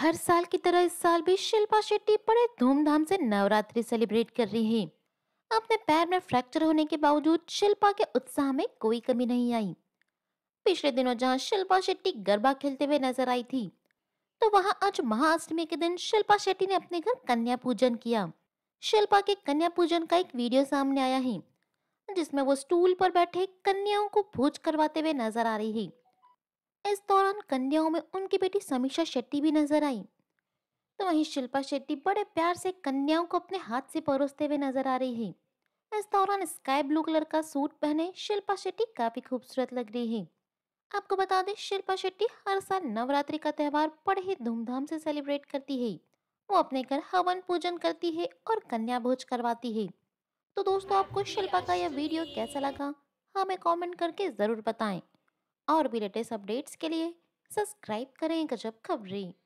हर साल की तरह इस साल भी शिल्पा शेट्टी बड़े धूमधाम से नवरात्रि सेलिब्रेट कर रही है अपने पैर में फ्रैक्चर होने के बावजूद शिल्पा के उत्साह में कोई कमी नहीं आई पिछले दिनों जहां शिल्पा शेट्टी गरबा खेलते हुए नजर आई थी तो वहां आज महाअष्टमी के दिन शिल्पा शेट्टी ने अपने घर कन्या पूजन किया शिल्पा के कन्या पूजन का एक वीडियो सामने आया है जिसमें वो स्टूल पर बैठे कन्याओं को भोज करवाते हुए नजर आ रही है इस दौरान कन्याओं में उनकी बेटी समीक्षा शेट्टी भी नजर आई तो वहीं शिल्पा शेट्टी बड़े प्यार से कन्याओं को अपने हाथ से परोसते हुए नजर आ रही है इस दौरान स्काई ब्लू कलर का सूट पहने शिल्पा शेट्टी काफी खूबसूरत लग रही है आपको बता दें शिल्पा शेट्टी हर साल नवरात्रि का त्यौहार बड़े ही धूमधाम से सेलिब्रेट करती है वो अपने घर हवन पूजन करती है और कन्या भोज करवाती है तो दोस्तों आपको शिल्पा का यह वीडियो कैसा लगा हमें कॉमेंट करके ज़रूर बताएं और भी लेटेस्ट अपडेट्स के लिए सब्सक्राइब करें गजब खबरें